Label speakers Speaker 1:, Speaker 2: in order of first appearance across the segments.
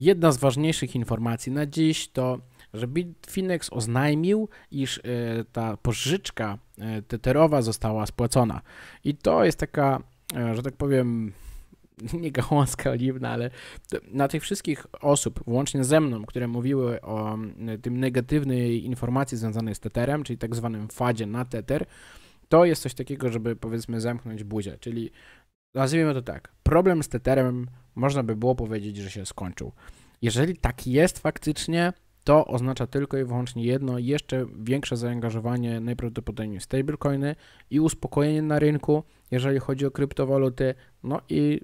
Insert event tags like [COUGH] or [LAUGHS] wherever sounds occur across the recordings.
Speaker 1: Jedna z ważniejszych informacji na dziś to, że Bitfinex oznajmił, iż e, ta pożyczka e, teterowa została spłacona. I to jest taka, e, że tak powiem, nie [LAUGHS] gałązka oliwna, ale na tych wszystkich osób, łącznie ze mną, które mówiły o tym negatywnej informacji związanej z teterem, czyli tak zwanym fadzie na teter, to jest coś takiego, żeby powiedzmy zamknąć buzię, czyli nazwijmy to tak, problem z teterem można by było powiedzieć, że się skończył. Jeżeli tak jest faktycznie, to oznacza tylko i wyłącznie jedno, jeszcze większe zaangażowanie najprawdopodobniej w stablecoiny i uspokojenie na rynku, jeżeli chodzi o kryptowaluty, no i,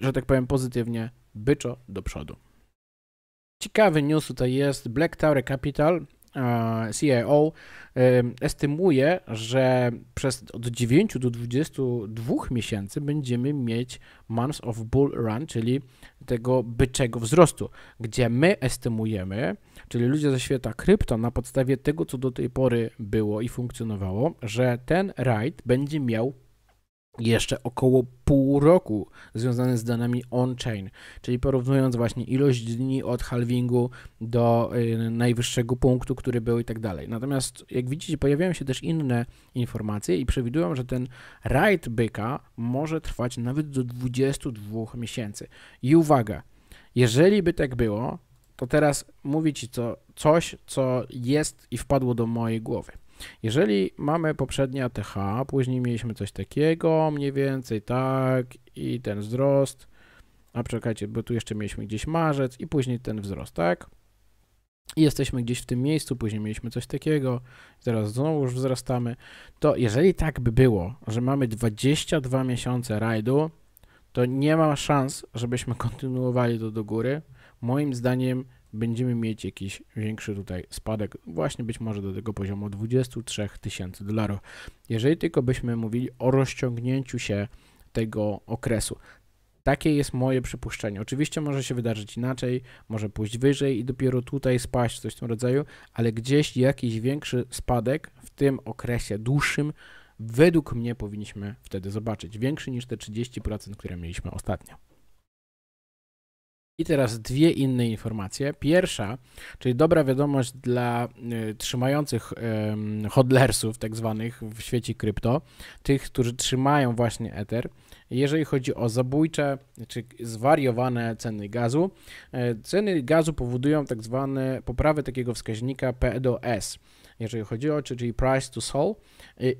Speaker 1: że tak powiem pozytywnie, byczo do przodu. Ciekawy news tutaj jest Black Tower Capital, E, CIO estymuje, że przez od 9 do 22 miesięcy będziemy mieć months of bull run, czyli tego byczego wzrostu, gdzie my estymujemy, czyli ludzie ze świata krypto na podstawie tego, co do tej pory było i funkcjonowało, że ten ride będzie miał jeszcze około pół roku związane z danymi on-chain, czyli porównując właśnie ilość dni od halvingu do y, najwyższego punktu, który był i tak dalej. Natomiast jak widzicie pojawiają się też inne informacje i przewidują, że ten rajd byka może trwać nawet do 22 miesięcy. I uwaga, jeżeli by tak było, to teraz mówię Ci co, coś, co jest i wpadło do mojej głowy. Jeżeli mamy poprzednie ATH, później mieliśmy coś takiego, mniej więcej tak i ten wzrost, a poczekajcie, bo tu jeszcze mieliśmy gdzieś marzec i później ten wzrost, tak? I jesteśmy gdzieś w tym miejscu, później mieliśmy coś takiego, zaraz znowu już wzrastamy, to jeżeli tak by było, że mamy 22 miesiące rajdu, to nie ma szans, żebyśmy kontynuowali to do góry. Moim zdaniem będziemy mieć jakiś większy tutaj spadek, właśnie być może do tego poziomu 23 tysięcy dolarów. Jeżeli tylko byśmy mówili o rozciągnięciu się tego okresu. Takie jest moje przypuszczenie. Oczywiście może się wydarzyć inaczej, może pójść wyżej i dopiero tutaj spaść, coś w tym rodzaju, ale gdzieś jakiś większy spadek w tym okresie dłuższym według mnie powinniśmy wtedy zobaczyć. Większy niż te 30%, które mieliśmy ostatnio. I teraz dwie inne informacje. Pierwsza, czyli dobra wiadomość dla y, trzymających hodlersów, tak zwanych w świecie krypto, tych, którzy trzymają właśnie Ether, jeżeli chodzi o zabójcze czy zwariowane ceny gazu. E, ceny gazu powodują tak zwane poprawę takiego wskaźnika P do S jeżeli chodzi o, czyli price to sol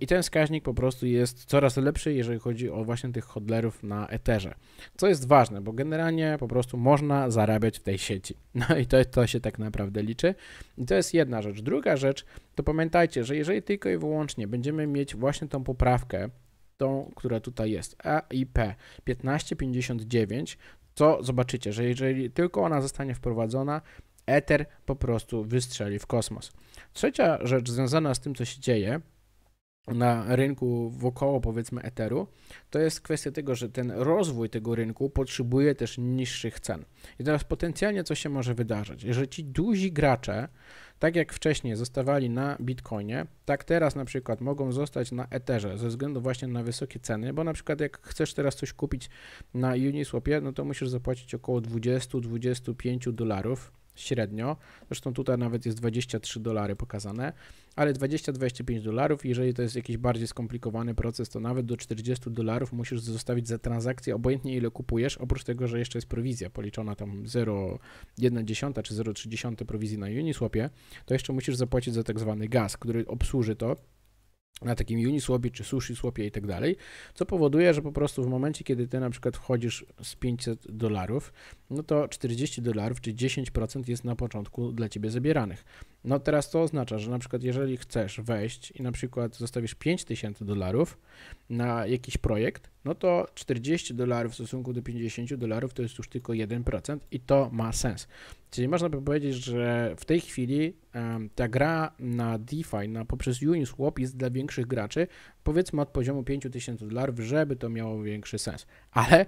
Speaker 1: i ten wskaźnik po prostu jest coraz lepszy, jeżeli chodzi o właśnie tych hodlerów na Etherze, co jest ważne, bo generalnie po prostu można zarabiać w tej sieci, [LAUGHS] no i to, to się tak naprawdę liczy i to jest jedna rzecz. Druga rzecz, to pamiętajcie, że jeżeli tylko i wyłącznie będziemy mieć właśnie tą poprawkę, tą, która tutaj jest, AIP 1559, to zobaczycie, że jeżeli tylko ona zostanie wprowadzona, Ether po prostu wystrzeli w kosmos. Trzecia rzecz związana z tym, co się dzieje na rynku wokoło powiedzmy Etheru, to jest kwestia tego, że ten rozwój tego rynku potrzebuje też niższych cen. I teraz potencjalnie co się może wydarzyć? Jeżeli ci duzi gracze, tak jak wcześniej zostawali na Bitcoinie, tak teraz na przykład mogą zostać na Etherze ze względu właśnie na wysokie ceny, bo na przykład jak chcesz teraz coś kupić na Uniswapie, no to musisz zapłacić około 20-25 dolarów średnio. Zresztą tutaj nawet jest 23 dolary pokazane, ale 20-25 dolarów, jeżeli to jest jakiś bardziej skomplikowany proces, to nawet do 40 dolarów musisz zostawić za transakcję, obojętnie ile kupujesz, oprócz tego, że jeszcze jest prowizja policzona tam 0,1 czy 0,3 prowizji na Uniswapie, to jeszcze musisz zapłacić za tak zwany gaz, który obsłuży to na takim Uniswapie czy SushiSwapie i tak dalej, co powoduje, że po prostu w momencie, kiedy ty na przykład wchodzisz z 500 dolarów, no to 40 dolarów czy 10% jest na początku dla ciebie zabieranych. No teraz to oznacza, że na przykład jeżeli chcesz wejść i na przykład zostawisz 5000 dolarów na jakiś projekt, no to 40 dolarów w stosunku do 50 dolarów to jest już tylko 1% i to ma sens. Czyli można by powiedzieć, że w tej chwili um, ta gra na DeFi na, poprzez Uniswap jest dla większych graczy powiedzmy od poziomu 5000 dolarów, żeby to miało większy sens. Ale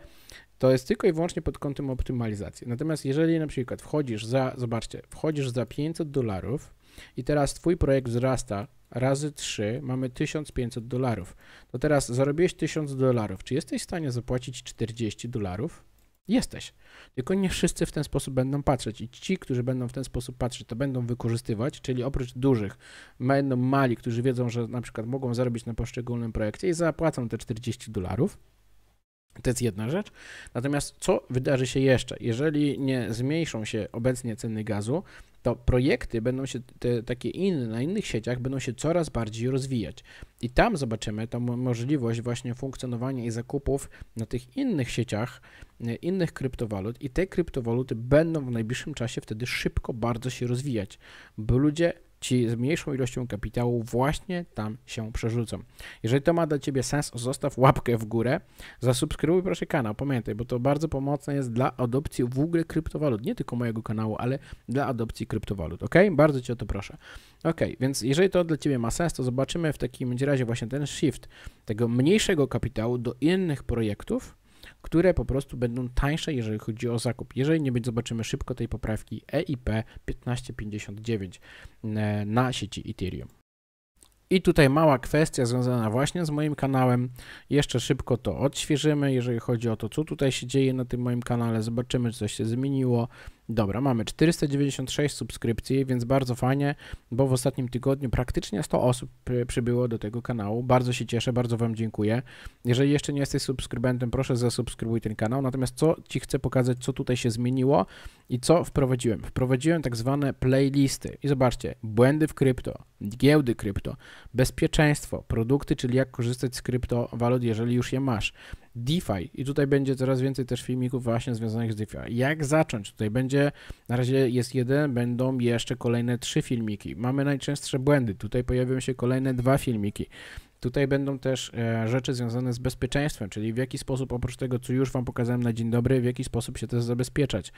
Speaker 1: to jest tylko i wyłącznie pod kątem optymalizacji. Natomiast jeżeli na przykład wchodzisz za, zobaczcie, wchodzisz za 500 dolarów i teraz twój projekt wzrasta razy 3, mamy 1500 dolarów. To teraz zarobiłeś 1000 dolarów. Czy jesteś w stanie zapłacić 40 dolarów? Jesteś. Tylko nie wszyscy w ten sposób będą patrzeć i ci, którzy będą w ten sposób patrzeć, to będą wykorzystywać, czyli oprócz dużych, będą mali, którzy wiedzą, że na przykład mogą zarobić na poszczególnym projekcie i zapłacą te 40 dolarów to jest jedna rzecz. Natomiast co wydarzy się jeszcze? Jeżeli nie zmniejszą się obecnie ceny gazu, to projekty będą się, te takie inne, na innych sieciach będą się coraz bardziej rozwijać. I tam zobaczymy tą możliwość właśnie funkcjonowania i zakupów na tych innych sieciach, e, innych kryptowalut i te kryptowaluty będą w najbliższym czasie wtedy szybko bardzo się rozwijać, bo ludzie ci z mniejszą ilością kapitału właśnie tam się przerzucą. Jeżeli to ma dla Ciebie sens, zostaw łapkę w górę, zasubskrybuj proszę kanał, pamiętaj, bo to bardzo pomocne jest dla adopcji w ogóle kryptowalut, nie tylko mojego kanału, ale dla adopcji kryptowalut, ok? Bardzo Cię o to proszę. Ok, więc jeżeli to dla Ciebie ma sens, to zobaczymy w takim razie właśnie ten shift tego mniejszego kapitału do innych projektów, które po prostu będą tańsze, jeżeli chodzi o zakup. Jeżeli nie zobaczymy szybko tej poprawki EIP 1559 e, na sieci Ethereum. I tutaj mała kwestia związana właśnie z moim kanałem. Jeszcze szybko to odświeżymy, jeżeli chodzi o to, co tutaj się dzieje na tym moim kanale. Zobaczymy, czy coś się zmieniło. Dobra, mamy 496 subskrypcji, więc bardzo fajnie, bo w ostatnim tygodniu praktycznie 100 osób przybyło do tego kanału. Bardzo się cieszę, bardzo Wam dziękuję. Jeżeli jeszcze nie jesteś subskrybentem, proszę zasubskrybuj ten kanał. Natomiast co Ci chcę pokazać, co tutaj się zmieniło i co wprowadziłem? Wprowadziłem tak zwane playlisty. I zobaczcie, błędy w krypto, giełdy krypto, bezpieczeństwo, produkty, czyli jak korzystać z kryptowalut, jeżeli już je masz DeFi. I tutaj będzie coraz więcej też filmików właśnie związanych z DeFi. Jak zacząć? Tutaj będzie, na razie jest jeden, będą jeszcze kolejne trzy filmiki. Mamy najczęstsze błędy, tutaj pojawią się kolejne dwa filmiki. Tutaj będą też e, rzeczy związane z bezpieczeństwem, czyli w jaki sposób, oprócz tego, co już Wam pokazałem na dzień dobry, w jaki sposób się też zabezpieczać.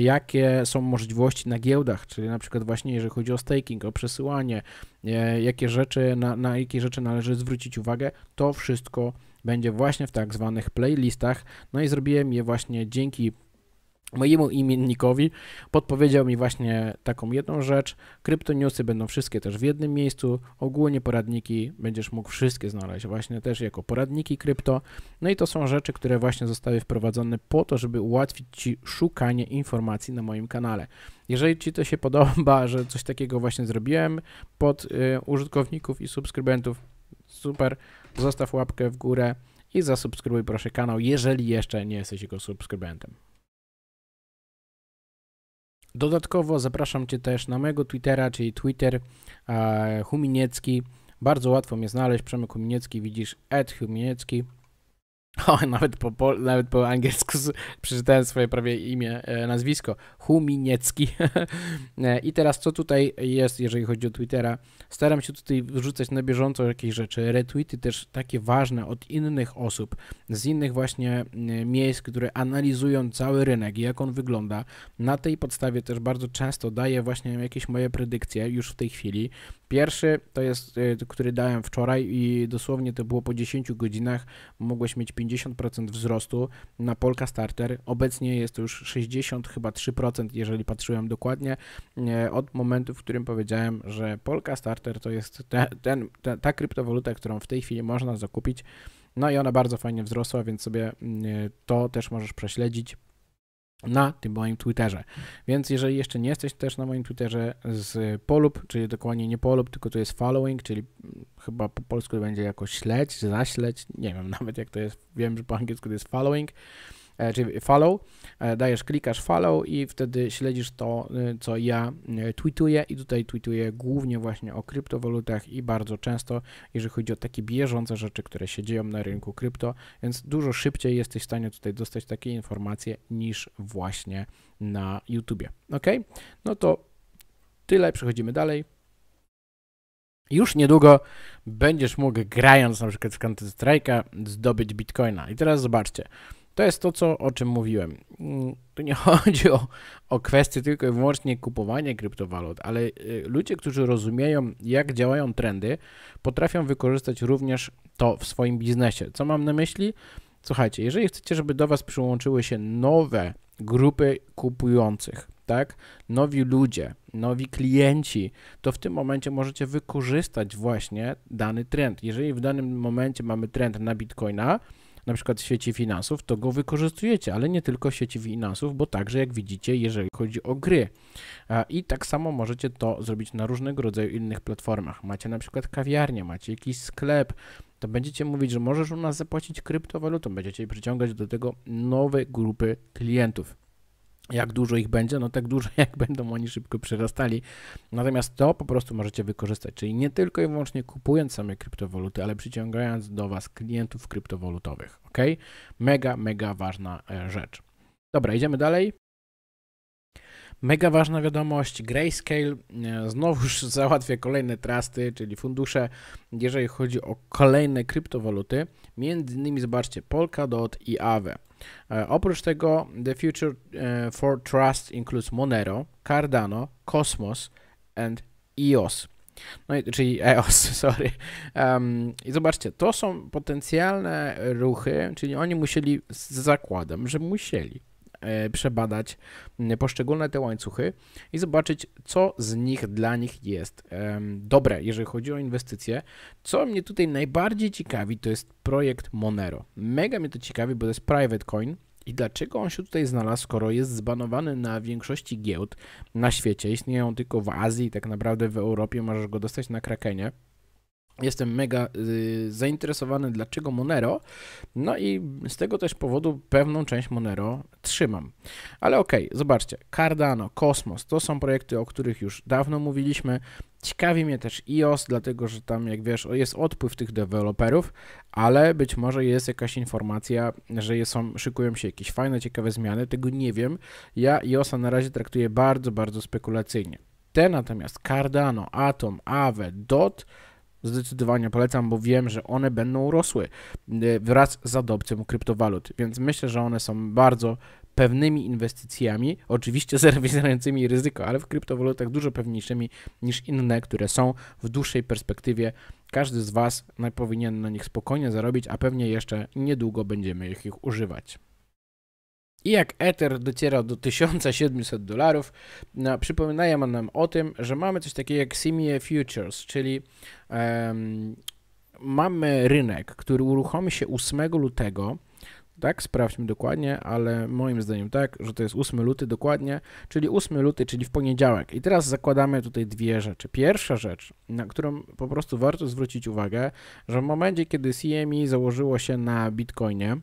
Speaker 1: Jakie są możliwości na giełdach, czyli na przykład właśnie jeżeli chodzi o staking, o przesyłanie, e, jakie rzeczy, na, na jakie rzeczy należy zwrócić uwagę, to wszystko będzie właśnie w tak zwanych playlistach. No i zrobiłem je właśnie dzięki mojemu imiennikowi podpowiedział mi właśnie taką jedną rzecz. Kryptoniusy będą wszystkie też w jednym miejscu. Ogólnie poradniki będziesz mógł wszystkie znaleźć właśnie też jako poradniki krypto. No i to są rzeczy, które właśnie zostały wprowadzone po to, żeby ułatwić Ci szukanie informacji na moim kanale. Jeżeli Ci to się podoba, że coś takiego właśnie zrobiłem pod y, użytkowników i subskrybentów, super zostaw łapkę w górę i zasubskrybuj proszę kanał, jeżeli jeszcze nie jesteś jego subskrybentem. Dodatkowo zapraszam Cię też na mojego Twittera, czyli Twitter e, Huminiecki. Bardzo łatwo mnie znaleźć, Przemek Huminiecki, widzisz, Ed Huminiecki. [LAUGHS] O, nawet po, po, nawet po angielsku przeczytałem swoje prawie imię, e, nazwisko. Huminiecki. [LAUGHS] E, I teraz co tutaj jest, jeżeli chodzi o Twittera? Staram się tutaj wrzucać na bieżąco jakieś rzeczy. Retweety też takie ważne od innych osób, z innych właśnie e, miejsc, które analizują cały rynek i jak on wygląda. Na tej podstawie też bardzo często daję właśnie jakieś moje predykcje już w tej chwili. Pierwszy to jest, y, który dałem wczoraj i dosłownie to było po 10 godzinach. Mogłeś mieć 50% wzrostu na Polka Starter. Obecnie jest to już 60, chyba 3%, jeżeli patrzyłem dokładnie, y, od momentu, w którym powiedziałem, że Polka Starter to jest te, ten, te, ta kryptowaluta, którą w tej chwili można zakupić. No i ona bardzo fajnie wzrosła, więc sobie y, to też możesz prześledzić na tym moim Twitterze. Więc jeżeli jeszcze nie jesteś też na moim Twitterze z polub, czyli dokładnie nie polub, tylko to jest following, czyli mm, chyba po polsku będzie jako śledź, zaśledź, nie wiem [LAUGHS] nawet jak to jest, wiem, że po angielsku to jest following, E, czyli follow, e, dajesz, klikasz follow i wtedy śledzisz to, y, co ja y, tweetuję i tutaj tweetuję głównie właśnie o kryptowalutach i bardzo często, jeżeli chodzi o takie bieżące rzeczy, które się dzieją na rynku krypto, więc dużo szybciej jesteś w stanie tutaj dostać takie informacje niż właśnie na YouTubie. Ok? No to tyle, przechodzimy dalej. Już niedługo będziesz mógł grając na przykład w Counter Strike'a zdobyć Bitcoina. I teraz zobaczcie, to jest to, co, o czym mówiłem. Mm, tu nie [LAUGHS] chodzi o, o kwestię tylko i wyłącznie kupowania kryptowalut, ale y, ludzie, którzy rozumieją, jak działają trendy, potrafią wykorzystać również to w swoim biznesie. Co mam na myśli? Słuchajcie, jeżeli chcecie, żeby do Was przyłączyły się nowe grupy kupujących, tak? Nowi ludzie, nowi klienci, to w tym momencie możecie wykorzystać właśnie dany trend. Jeżeli w danym momencie mamy trend na Bitcoina, na przykład sieci finansów, to go wykorzystujecie, ale nie tylko sieci finansów, bo także jak widzicie, jeżeli chodzi o gry. I tak samo możecie to zrobić na różnego rodzaju innych platformach. Macie na przykład kawiarnię, macie jakiś sklep, to będziecie mówić, że możesz u nas zapłacić kryptowalutą, będziecie przyciągać do tego nowe grupy klientów jak dużo ich będzie, no tak dużo [LAUGHS] jak będą oni szybko przerastali. Natomiast to po prostu możecie wykorzystać, czyli nie tylko i wyłącznie kupując same kryptowaluty, ale przyciągając do Was klientów kryptowalutowych, ok? Mega, mega ważna e, rzecz. Dobra, idziemy dalej. Mega ważna wiadomość, Grayscale e, znowuż [LAUGHS] załatwia kolejne trusty, czyli fundusze, jeżeli chodzi o kolejne kryptowaluty. Między innymi zobaczcie Polkadot i Aave. E, oprócz tego The Future e, for Trust includes Monero, Cardano, Cosmos and EOS. No i, czyli EOS, [LAUGHS] sorry. Um, I zobaczcie, to są potencjalne ruchy, czyli oni musieli, zakładam, że musieli E, przebadać mm, poszczególne te łańcuchy i zobaczyć, co z nich dla nich jest dobre, jeżeli chodzi o inwestycje. Co mnie tutaj najbardziej ciekawi, to jest projekt Monero. Mega mnie to ciekawi, bo to jest private coin. I dlaczego on się tutaj znalazł, skoro jest zbanowany na większości giełd na świecie? Istnieją tylko w Azji, tak naprawdę w Europie możesz go dostać na Krakenie. Jestem mega y, zainteresowany, dlaczego Monero. No i z tego też powodu pewną część Monero trzymam. Ale okej, okay, zobaczcie. Cardano, Kosmos to są projekty, o których już dawno mówiliśmy. Ciekawi mnie też IOS, dlatego że tam, jak wiesz, jest odpływ tych deweloperów, ale być może jest jakaś informacja, że są, szykują się jakieś fajne, ciekawe zmiany. Tego nie wiem. Ja IOSa na razie traktuję bardzo, bardzo spekulacyjnie. Te natomiast Cardano, Atom, Aave, DOT Zdecydowanie polecam, bo wiem, że one będą rosły e, wraz z adopcją kryptowalut, więc myślę, że one są bardzo pewnymi inwestycjami, oczywiście [LAUGHS] zerwizującymi ryzyko, ale w kryptowalutach dużo pewniejszymi niż inne, które są w dłuższej perspektywie. Każdy z Was powinien na nich spokojnie zarobić, a pewnie jeszcze niedługo będziemy ich, ich używać. I jak Ether docierał do 1700 dolarów, no, przypominają nam o tym, że mamy coś takiego jak CME Futures, czyli um, mamy rynek, który uruchomi się 8 lutego. Tak, sprawdźmy dokładnie, ale moim zdaniem tak, że to jest 8 luty dokładnie, czyli 8 luty, czyli w poniedziałek. I teraz zakładamy tutaj dwie rzeczy. Pierwsza rzecz, na którą po prostu warto zwrócić uwagę, że w momencie, kiedy CME założyło się na Bitcoinie,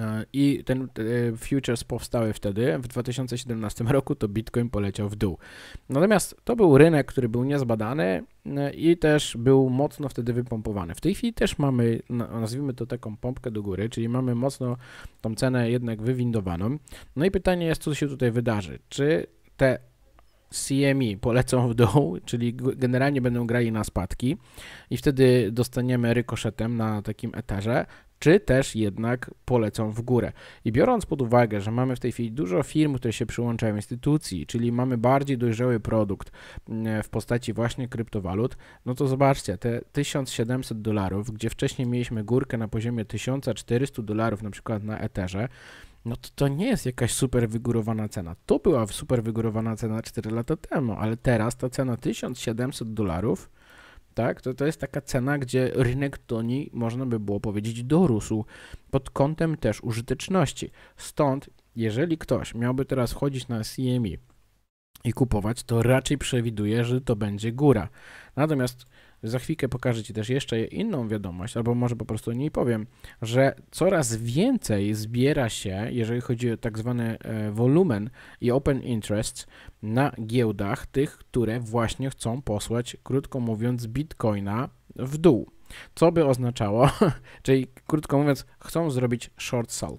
Speaker 1: E, I ten e, futures powstały wtedy. W 2017 roku to Bitcoin poleciał w dół. Natomiast to był rynek, który był niezbadany e, i też był mocno wtedy wypompowany. W tej chwili też mamy, no, nazwijmy to taką pompkę do góry, czyli mamy mocno tą cenę jednak wywindowaną. No i pytanie jest, co się tutaj wydarzy. Czy te CME polecą w dół, czyli generalnie będą grali na spadki i wtedy dostaniemy rykoszetem na takim eterze, czy też jednak polecą w górę. I biorąc pod uwagę, że mamy w tej chwili dużo firm, które się przyłączają instytucji, czyli mamy bardziej dojrzały produkt mm, w postaci właśnie kryptowalut, no to zobaczcie, te 1700 dolarów, gdzie wcześniej mieliśmy górkę na poziomie 1400 dolarów na przykład na Etherze, no to, to nie jest jakaś super wygórowana cena. To była super wygórowana cena 4 lata temu, ale teraz ta cena 1700 dolarów tak? To, to jest taka cena, gdzie rynek toni, można by było powiedzieć, dorósł pod kątem też użyteczności. Stąd, jeżeli ktoś miałby teraz wchodzić na CME i kupować, to raczej przewiduję, że to będzie góra. Natomiast za chwilkę pokażę Ci też jeszcze inną wiadomość, albo może po prostu o niej powiem, że coraz więcej zbiera się, jeżeli chodzi o tak zwany e, wolumen i open interest na giełdach tych, które właśnie chcą posłać, krótko mówiąc, bitcoina w dół. Co by oznaczało, [LAUGHS] czyli krótko mówiąc, chcą zrobić short sell.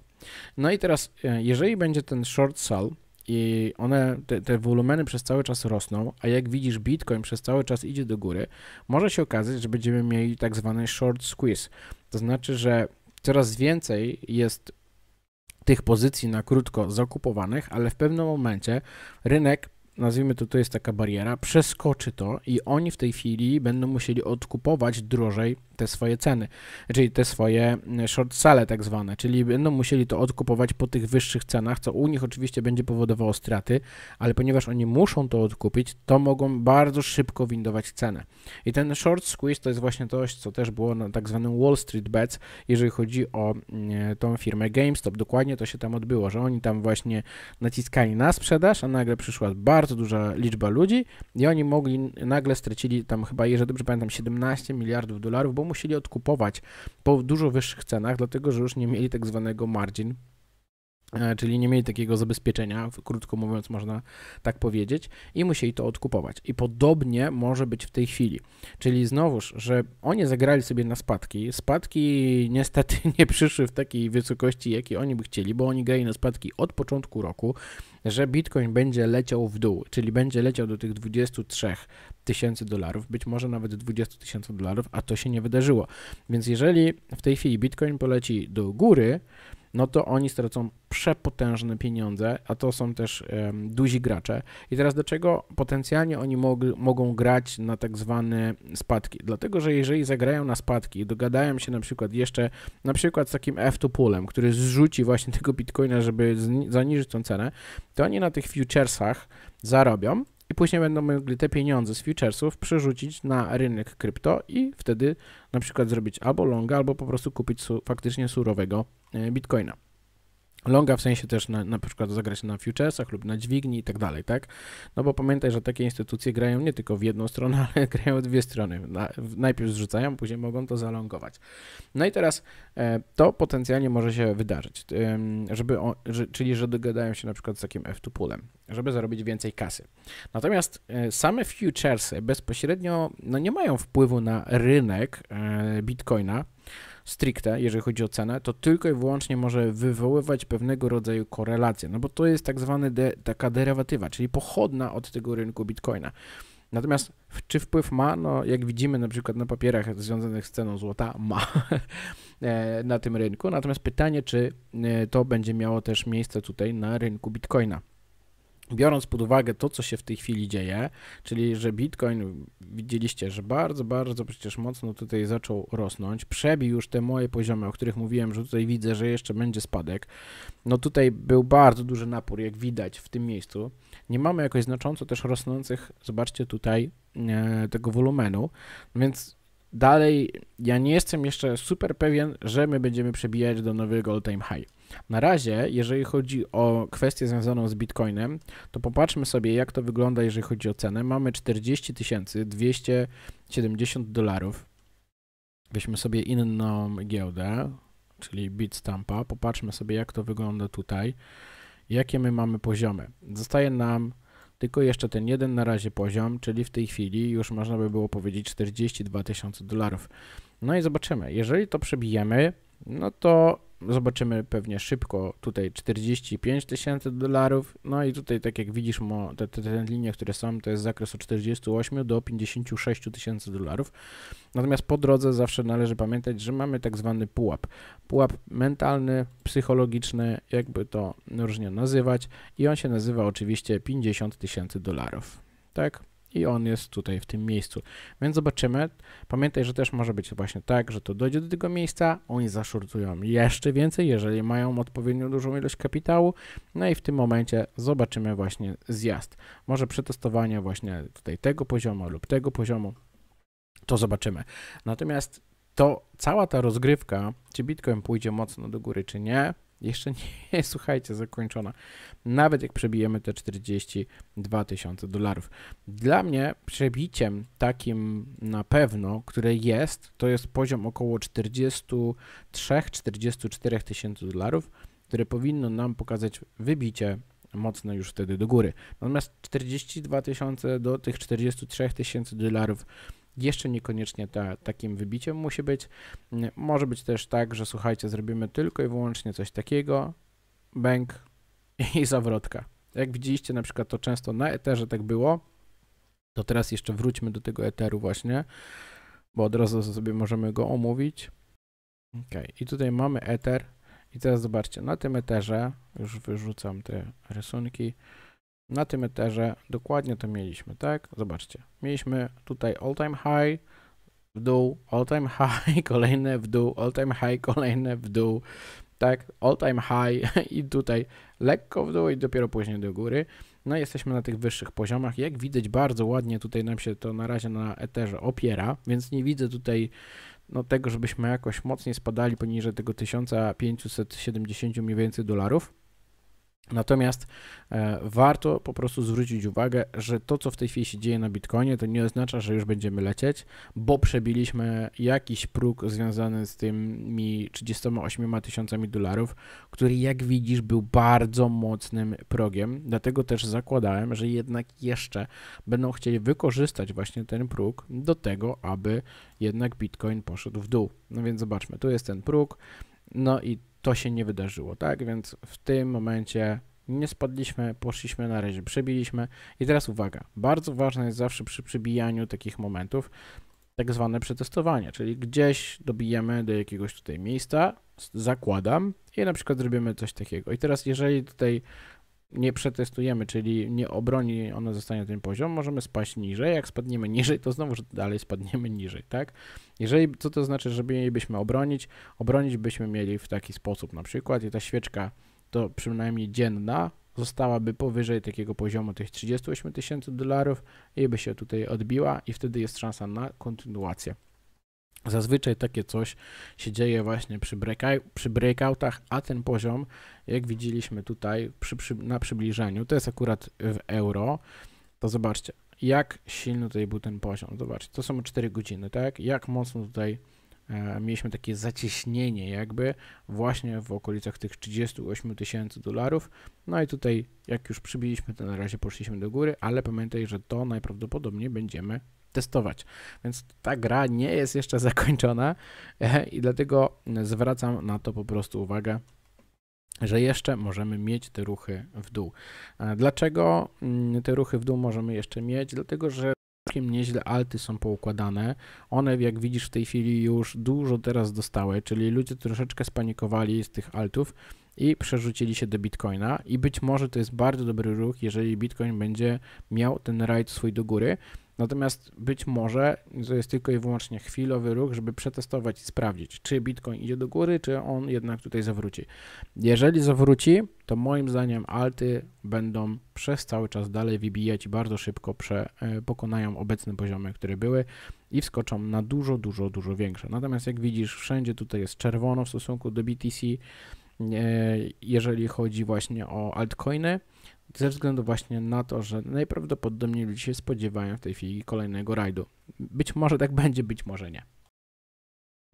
Speaker 1: No i teraz, e, jeżeli będzie ten short sell, i one, te, te wolumeny przez cały czas rosną, a jak widzisz, Bitcoin przez cały czas idzie do góry, może się okazać, że będziemy mieli tak zwany short squeeze. To znaczy, że coraz więcej jest tych pozycji na krótko zakupowanych, ale w pewnym momencie rynek nazwijmy to, to jest taka bariera, przeskoczy to i oni w tej chwili będą musieli odkupować drożej te swoje ceny, czyli te swoje mm, short sale tak zwane, czyli będą musieli to odkupować po tych wyższych cenach, co u nich oczywiście będzie powodowało straty, ale ponieważ oni muszą to odkupić, to mogą bardzo szybko windować cenę. I ten short squeeze to jest właśnie coś, co też było na tak zwanym Wall Street Bets, jeżeli chodzi o mm, tą firmę GameStop. Dokładnie to się tam odbyło, że oni tam właśnie naciskali na sprzedaż, a nagle przyszła bardzo duża liczba ludzi i oni mogli, nagle stracili tam chyba, jeżeli dobrze pamiętam, 17 miliardów dolarów, bo musieli odkupować po dużo wyższych cenach, dlatego że już nie mieli tak zwanego margin E, czyli nie mieli takiego zabezpieczenia, krótko mówiąc, można tak powiedzieć, i musieli to odkupować. I podobnie może być w tej chwili. Czyli znowuż, że oni zagrali sobie na spadki. Spadki niestety [LAUGHS] nie przyszły w takiej wysokości, jakiej oni by chcieli, bo oni grali na spadki od początku roku, że Bitcoin będzie leciał w dół, czyli będzie leciał do tych 23 tysięcy dolarów, być może nawet 20 tysięcy dolarów, a to się nie wydarzyło. Więc jeżeli w tej chwili Bitcoin poleci do góry, no to oni stracą przepotężne pieniądze, a to są też um, duzi gracze. I teraz dlaczego potencjalnie oni mog mogą grać na tak zwane spadki? Dlatego, że jeżeli zagrają na spadki, dogadają się na przykład jeszcze, na przykład z takim F2 poolem, który zrzuci właśnie tego bitcoina, żeby zaniżyć tą cenę, to oni na tych futuresach zarobią, i później będą mogli te pieniądze z futuresów przerzucić na rynek krypto i wtedy na przykład zrobić albo longa, albo po prostu kupić su faktycznie surowego e, bitcoina. Longa w sensie też na, na przykład zagrać na futuresach lub na dźwigni i tak dalej, tak? No bo pamiętaj, że takie instytucje grają nie tylko w jedną stronę, [LAUGHS] ale grają w dwie strony. Na, najpierw zrzucają, później mogą to zalongować. No i teraz e, to potencjalnie może się wydarzyć, e, żeby o, że, czyli że dogadają się na przykład z takim F2 poolem, żeby zarobić więcej kasy. Natomiast e, same futuresy bezpośrednio no, nie mają wpływu na rynek e, bitcoina, stricte, jeżeli chodzi o cenę, to tylko i wyłącznie może wywoływać pewnego rodzaju korelację, no bo to jest tak zwana de, taka derywatywa, czyli pochodna od tego rynku bitcoina. Natomiast czy wpływ ma? No, jak widzimy na przykład na papierach związanych z ceną złota, ma [LAUGHS] e, na tym rynku. Natomiast pytanie, czy e, to będzie miało też miejsce tutaj na rynku bitcoina biorąc pod uwagę to, co się w tej chwili dzieje, czyli że Bitcoin, widzieliście, że bardzo, bardzo przecież mocno tutaj zaczął rosnąć, przebił już te moje poziomy, o których mówiłem, że tutaj widzę, że jeszcze będzie spadek. No tutaj był bardzo duży napór, jak widać w tym miejscu. Nie mamy jakoś znacząco też rosnących, zobaczcie tutaj, e, tego wolumenu, więc dalej ja nie jestem jeszcze super pewien, że my będziemy przebijać do nowego all-time high. Na razie, jeżeli chodzi o kwestię związaną z Bitcoinem, to popatrzmy sobie, jak to wygląda, jeżeli chodzi o cenę. Mamy 40 270 dolarów. Weźmy sobie inną giełdę, czyli Bitstampa. Popatrzmy sobie, jak to wygląda tutaj. Jakie my mamy poziomy. Zostaje nam tylko jeszcze ten jeden na razie poziom, czyli w tej chwili już można by było powiedzieć 42 tysiące dolarów. No i zobaczymy. Jeżeli to przebijemy, no to Zobaczymy pewnie szybko tutaj 45 tysięcy dolarów. No i tutaj, tak jak widzisz, te, te, te linie, które są, to jest zakres od 48 do 56 tysięcy dolarów. Natomiast po drodze zawsze należy pamiętać, że mamy tak zwany pułap. Pułap mentalny, psychologiczny, jakby to różnie nazywać, i on się nazywa oczywiście 50 tysięcy dolarów. Tak? i on jest tutaj w tym miejscu. Więc zobaczymy. Pamiętaj, że też może być właśnie tak, że to dojdzie do tego miejsca, oni zaszurtują jeszcze więcej, jeżeli mają odpowiednio dużą ilość kapitału, no i w tym momencie zobaczymy właśnie zjazd. Może przetestowanie właśnie tutaj tego poziomu lub tego poziomu, to zobaczymy. Natomiast to cała ta rozgrywka, czy Bitcoin pójdzie mocno do góry, czy nie, jeszcze nie, [LAUGHS] słuchajcie, zakończona. Nawet jak przebijemy te 42 tysiące dolarów. Dla mnie przebiciem takim na pewno, które jest, to jest poziom około 43-44 tysięcy dolarów, które powinno nam pokazać wybicie mocno już wtedy do góry. Natomiast 42 tysiące do tych 43 tysięcy dolarów jeszcze niekoniecznie ta, takim wybiciem musi być. Mm, może być też tak, że słuchajcie, zrobimy tylko i wyłącznie coś takiego, bęk i [LAUGHS] zawrotka. Jak widzieliście na przykład to często na eterze tak było, to teraz jeszcze wróćmy do tego eteru właśnie, bo od razu sobie możemy go omówić. Ok, i tutaj mamy eter i teraz zobaczcie, na tym eterze, już wyrzucam te rysunki, na tym eterze dokładnie to mieliśmy, tak? Zobaczcie, mieliśmy tutaj all time high, w dół, all time high, [LAUGHS] kolejne w dół, all time high, kolejne w dół, tak? All time high [LAUGHS] i tutaj lekko w dół i dopiero później do góry. No jesteśmy na tych wyższych poziomach. Jak widać bardzo ładnie tutaj nam się to na razie na eterze opiera, więc nie widzę tutaj no, tego, żebyśmy jakoś mocniej spadali poniżej tego 1570 mniej więcej dolarów. Natomiast e, warto po prostu zwrócić uwagę, że to, co w tej chwili się dzieje na Bitcoinie, to nie oznacza, że już będziemy lecieć, bo przebiliśmy jakiś próg związany z tymi 38 tysiącami dolarów, który jak widzisz był bardzo mocnym progiem. Dlatego też zakładałem, że jednak jeszcze będą chcieli wykorzystać właśnie ten próg do tego, aby jednak Bitcoin poszedł w dół. No więc zobaczmy, tu jest ten próg. No i to się nie wydarzyło, tak? Więc w tym momencie nie spadliśmy, poszliśmy na razie, przebiliśmy. I teraz uwaga, bardzo ważne jest zawsze przy przebijaniu takich momentów tak zwane przetestowanie, czyli gdzieś dobijemy do jakiegoś tutaj miejsca, zakładam i na przykład zrobimy coś takiego. I teraz jeżeli tutaj nie przetestujemy, czyli nie obroni ona zostanie ten poziom, możemy spaść niżej. Jak spadniemy niżej, to znowu dalej spadniemy niżej, tak? Jeżeli, co to znaczy, że mielibyśmy obronić? Obronić byśmy mieli w taki sposób na przykład i ta świeczka, to przynajmniej dzienna, zostałaby powyżej takiego poziomu tych 38 tysięcy dolarów i by się tutaj odbiła i wtedy jest szansa na kontynuację. Zazwyczaj takie coś się dzieje właśnie przy, breakout, przy breakoutach, a ten poziom, jak widzieliśmy tutaj przy, przy, na przybliżeniu, to jest akurat w euro, to zobaczcie, jak silny tutaj był ten poziom. Zobaczcie, to są 4 godziny, tak? Jak mocno tutaj e, mieliśmy takie zacieśnienie jakby właśnie w okolicach tych 38 tysięcy dolarów. No i tutaj, jak już przybiliśmy, to na razie poszliśmy do góry, ale pamiętaj, że to najprawdopodobniej będziemy testować. Więc ta gra nie jest jeszcze [LAUGHS] zakończona e, i dlatego zwracam na to po prostu uwagę że jeszcze możemy mieć te ruchy w dół. Dlaczego mm, te ruchy w dół możemy jeszcze mieć? Dlatego, że całkiem nieźle alty są poukładane. One, jak widzisz, w tej chwili już dużo teraz dostały, czyli ludzie troszeczkę spanikowali z tych altów i przerzucili się do Bitcoina i być może to jest bardzo dobry ruch, jeżeli Bitcoin będzie miał ten rajd swój do góry, Natomiast być może to jest tylko i wyłącznie chwilowy ruch, żeby przetestować i sprawdzić, czy Bitcoin idzie do góry, czy on jednak tutaj zawróci. Jeżeli zawróci, to moim zdaniem alty będą przez cały czas dalej wybijać i bardzo szybko prze, e, pokonają obecne poziomy, które były i wskoczą na dużo, dużo, dużo większe. Natomiast jak widzisz, wszędzie tutaj jest czerwono w stosunku do BTC, jeżeli chodzi właśnie o altcoiny, ze względu właśnie na to, że najprawdopodobniej ludzie się spodziewają w tej chwili kolejnego rajdu. Być może tak [LAUGHS] będzie, być może nie.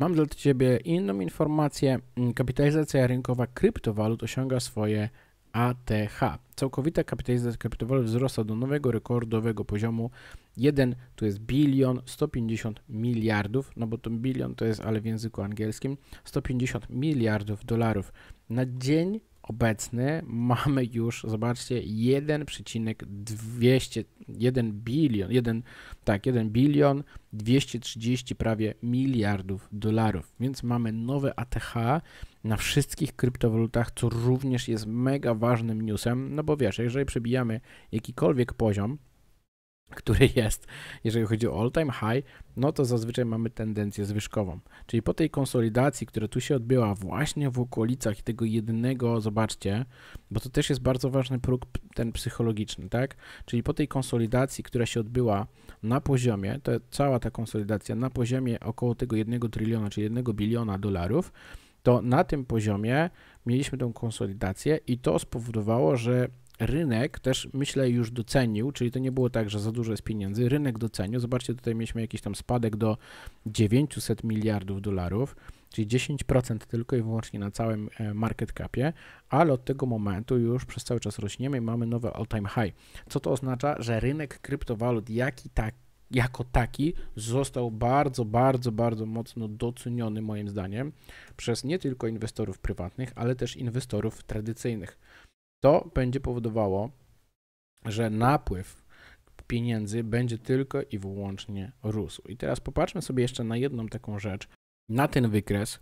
Speaker 1: Mam dla Ciebie inną informację. Kapitalizacja rynkowa kryptowalut osiąga swoje ATH. Całkowita kapitalizacja kapitałowa wzrosła do nowego rekordowego poziomu 1 Tu jest bilion 150 miliardów, no bo to bilion to jest, ale w języku angielskim 150 miliardów dolarów. Na dzień obecny mamy już, zobaczcie, 1,200, 1 bilion, 1, tak, 1 bilion 230 prawie miliardów dolarów, więc mamy nowe ATH, na wszystkich kryptowalutach, co również jest mega ważnym newsem, no bo wiesz, jeżeli przebijamy jakikolwiek poziom, który jest, jeżeli chodzi o all-time high, no to zazwyczaj mamy tendencję zwyżkową. Czyli po tej konsolidacji, która tu się odbyła właśnie w okolicach tego jednego, zobaczcie, bo to też jest bardzo ważny próg ten psychologiczny, tak? Czyli po tej konsolidacji, która się odbyła na poziomie, to cała ta konsolidacja na poziomie około tego jednego tryliona, czyli jednego biliona dolarów, to na tym poziomie mieliśmy tą konsolidację i to spowodowało, że rynek też myślę już docenił, czyli to nie było tak, że za dużo jest pieniędzy, rynek docenił. Zobaczcie, tutaj mieliśmy jakiś tam spadek do 900 miliardów dolarów, czyli 10% tylko i wyłącznie na całym e, market capie, ale od tego momentu już przez cały czas rośniemy i mamy nowe all-time high. Co to oznacza, że rynek kryptowalut, jaki tak jako taki został bardzo, bardzo, bardzo mocno doceniony moim zdaniem przez nie tylko inwestorów prywatnych, ale też inwestorów tradycyjnych. To będzie powodowało, że napływ pieniędzy będzie tylko i wyłącznie rósł. I teraz popatrzmy sobie jeszcze na jedną taką rzecz, na ten wykres,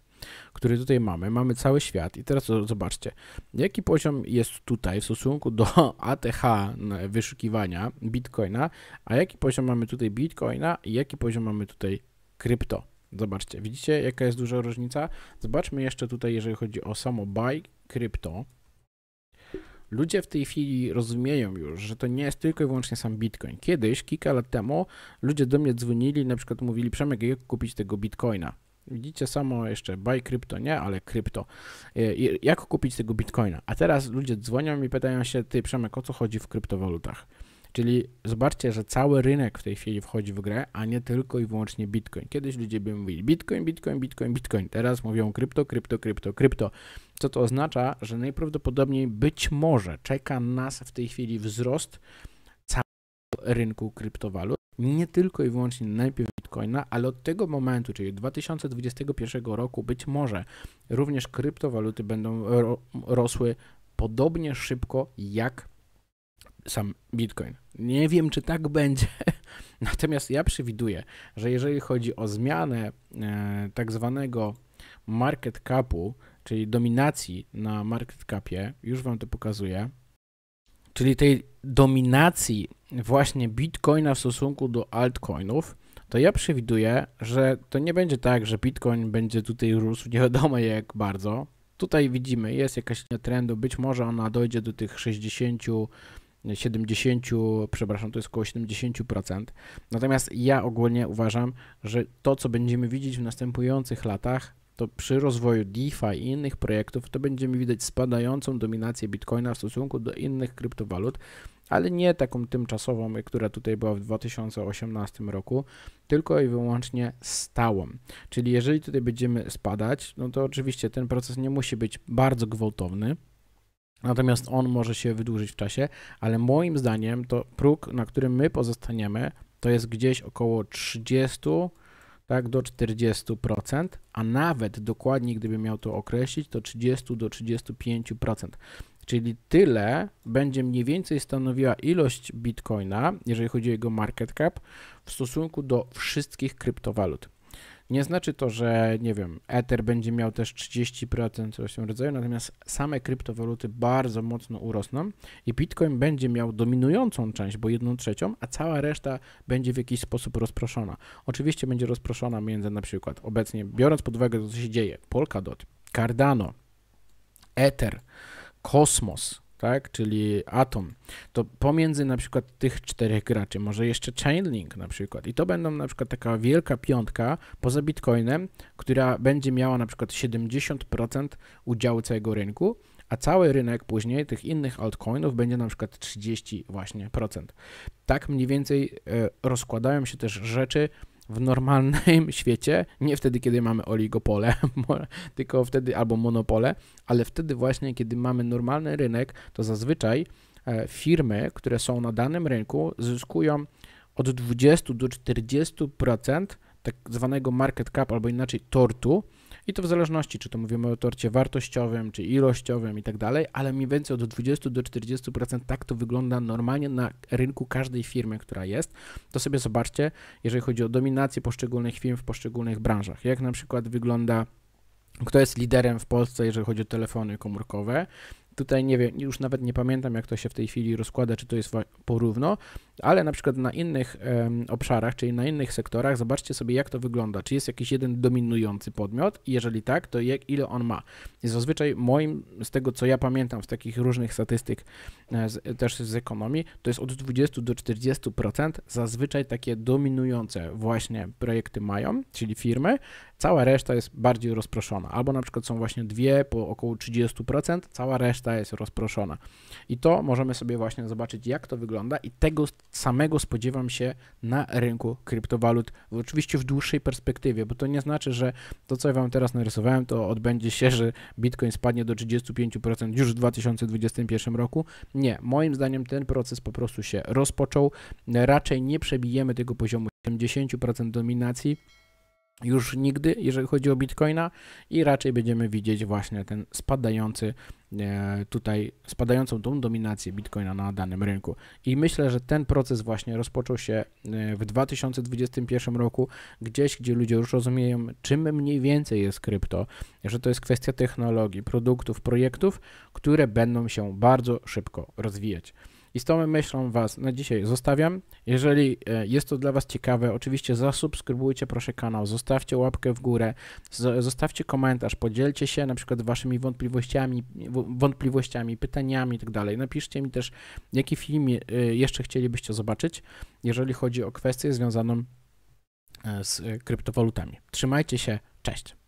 Speaker 1: który tutaj mamy, mamy cały świat i teraz zobaczcie, jaki poziom jest tutaj w stosunku do ATH [LAUGHS] wyszukiwania Bitcoina, a jaki poziom mamy tutaj Bitcoina i jaki poziom mamy tutaj krypto. Zobaczcie, widzicie jaka jest duża różnica? Zobaczmy jeszcze tutaj, jeżeli chodzi o samo buy krypto, Ludzie w tej chwili rozumieją już, że to nie jest tylko i wyłącznie sam Bitcoin. Kiedyś, kilka lat temu, ludzie do mnie dzwonili, na przykład mówili, Przemek, jak kupić tego Bitcoina? Widzicie samo jeszcze buy krypto, nie, ale krypto. E, jak kupić tego bitcoina? A teraz ludzie dzwonią i pytają się, ty Przemek, o co chodzi w kryptowalutach? Czyli zobaczcie, że cały rynek w tej chwili wchodzi w grę, a nie tylko i wyłącznie bitcoin. Kiedyś ludzie by mówili bitcoin, bitcoin, bitcoin, bitcoin. Teraz mówią krypto, krypto, krypto, krypto. Co to oznacza, że najprawdopodobniej być może czeka nas w tej chwili wzrost całego rynku kryptowalut nie tylko i wyłącznie najpierw Bitcoina, ale od tego momentu, czyli 2021 roku, być może również kryptowaluty będą rosły podobnie szybko jak sam Bitcoin. Nie wiem, czy tak [LAUGHS] będzie, natomiast ja przewiduję, że jeżeli chodzi o zmianę e, tak zwanego market capu, czyli dominacji na market capie, już Wam to pokazuję, czyli tej dominacji właśnie Bitcoina w stosunku do altcoinów, to ja przewiduję, że to nie będzie tak, że Bitcoin będzie tutaj rósł nie wiadomo jak bardzo. Tutaj widzimy, jest jakaś linia trendu, być może ona dojdzie do tych 60, 70, przepraszam, to jest około 70%. Natomiast ja ogólnie uważam, że to, co będziemy widzieć w następujących latach, to przy rozwoju DeFi i innych projektów to będziemy widać spadającą dominację Bitcoina w stosunku do innych kryptowalut, ale nie taką tymczasową, która tutaj była w 2018 roku, tylko i wyłącznie stałą. Czyli jeżeli tutaj będziemy spadać, no to oczywiście ten proces nie musi być bardzo gwałtowny, Natomiast on może się wydłużyć w czasie, ale moim zdaniem to próg, na którym my pozostaniemy, to jest gdzieś około 30 tak, do 40%, a nawet dokładnie gdybym miał to określić, to 30 do 35%. Czyli tyle będzie mniej więcej stanowiła ilość bitcoina, jeżeli chodzi o jego market cap, w stosunku do wszystkich kryptowalut. Nie znaczy to, że nie wiem, Ether będzie miał też 30% coś w tym rodzaju, natomiast same kryptowaluty bardzo mocno urosną i Bitcoin będzie miał dominującą część, bo jedną trzecią, a cała reszta będzie w jakiś sposób rozproszona. Oczywiście będzie rozproszona między na przykład obecnie, biorąc pod uwagę to, co się dzieje, Polkadot, Cardano, Ether, Kosmos, tak, czyli Atom, to pomiędzy na przykład tych czterech graczy, może jeszcze Chainlink na przykład i to będą na przykład taka wielka piątka poza Bitcoinem, która będzie miała na przykład 70% udziału całego rynku, a cały rynek później tych innych altcoinów będzie na przykład 30 właśnie procent. Tak mniej więcej e, rozkładają się też rzeczy w normalnym [LAUGHS] świecie, nie wtedy, kiedy mamy oligopole, [LAUGHS] tylko wtedy albo monopole, ale wtedy właśnie, kiedy mamy normalny rynek, to zazwyczaj e, firmy, które są na danym rynku, zyskują od 20 do 40% tak zwanego market cap, albo inaczej tortu, i to w zależności, czy to mówimy o torcie wartościowym, czy ilościowym i tak dalej, ale mniej więcej od 20 do 40% tak to wygląda normalnie na rynku każdej firmy, która jest. To sobie zobaczcie, jeżeli chodzi o dominację poszczególnych firm w poszczególnych branżach. Jak na przykład wygląda kto jest liderem w Polsce, jeżeli chodzi o telefony komórkowe. Tutaj nie wiem, już nawet nie pamiętam, jak to się w tej chwili rozkłada, czy to jest porówno, ale na przykład na innych obszarach, czyli na innych sektorach, zobaczcie sobie, jak to wygląda. Czy jest jakiś jeden dominujący podmiot? Jeżeli tak, to jak, ile on ma? I zazwyczaj moim, z tego co ja pamiętam, z takich różnych statystyk, e, z, też z ekonomii, to jest od 20 do 40% zazwyczaj takie dominujące właśnie projekty mają, czyli firmy, cała reszta jest bardziej rozproszona. Albo na przykład są właśnie dwie po około 30%, cała reszta jest rozproszona. I to możemy sobie właśnie zobaczyć, jak to wygląda i tego samego spodziewam się na rynku kryptowalut, oczywiście w dłuższej perspektywie, bo to nie znaczy, że to, co ja Wam teraz narysowałem, to odbędzie się, że Bitcoin spadnie do 35% już w 2021 roku. Nie, moim zdaniem ten proces po prostu się rozpoczął. Raczej nie przebijemy tego poziomu 70% dominacji już nigdy, jeżeli chodzi o Bitcoina i raczej będziemy widzieć właśnie ten spadający e, tutaj, spadającą tą dominację Bitcoina na danym rynku. I myślę, że ten proces właśnie rozpoczął się e, w 2021 roku, gdzieś, gdzie ludzie już rozumieją, czym mniej więcej jest krypto, że to jest kwestia technologii, produktów, projektów, które będą się bardzo szybko rozwijać. I z tą myślą Was na dzisiaj zostawiam. Jeżeli e, jest to dla Was ciekawe, oczywiście zasubskrybujcie proszę kanał, zostawcie łapkę w górę, zostawcie komentarz, podzielcie się na przykład Waszymi wątpliwościami, wątpliwościami pytaniami itd. Tak Napiszcie mi też, jaki film e, jeszcze chcielibyście zobaczyć, jeżeli chodzi o kwestię związaną e, z kryptowalutami. Trzymajcie się, cześć!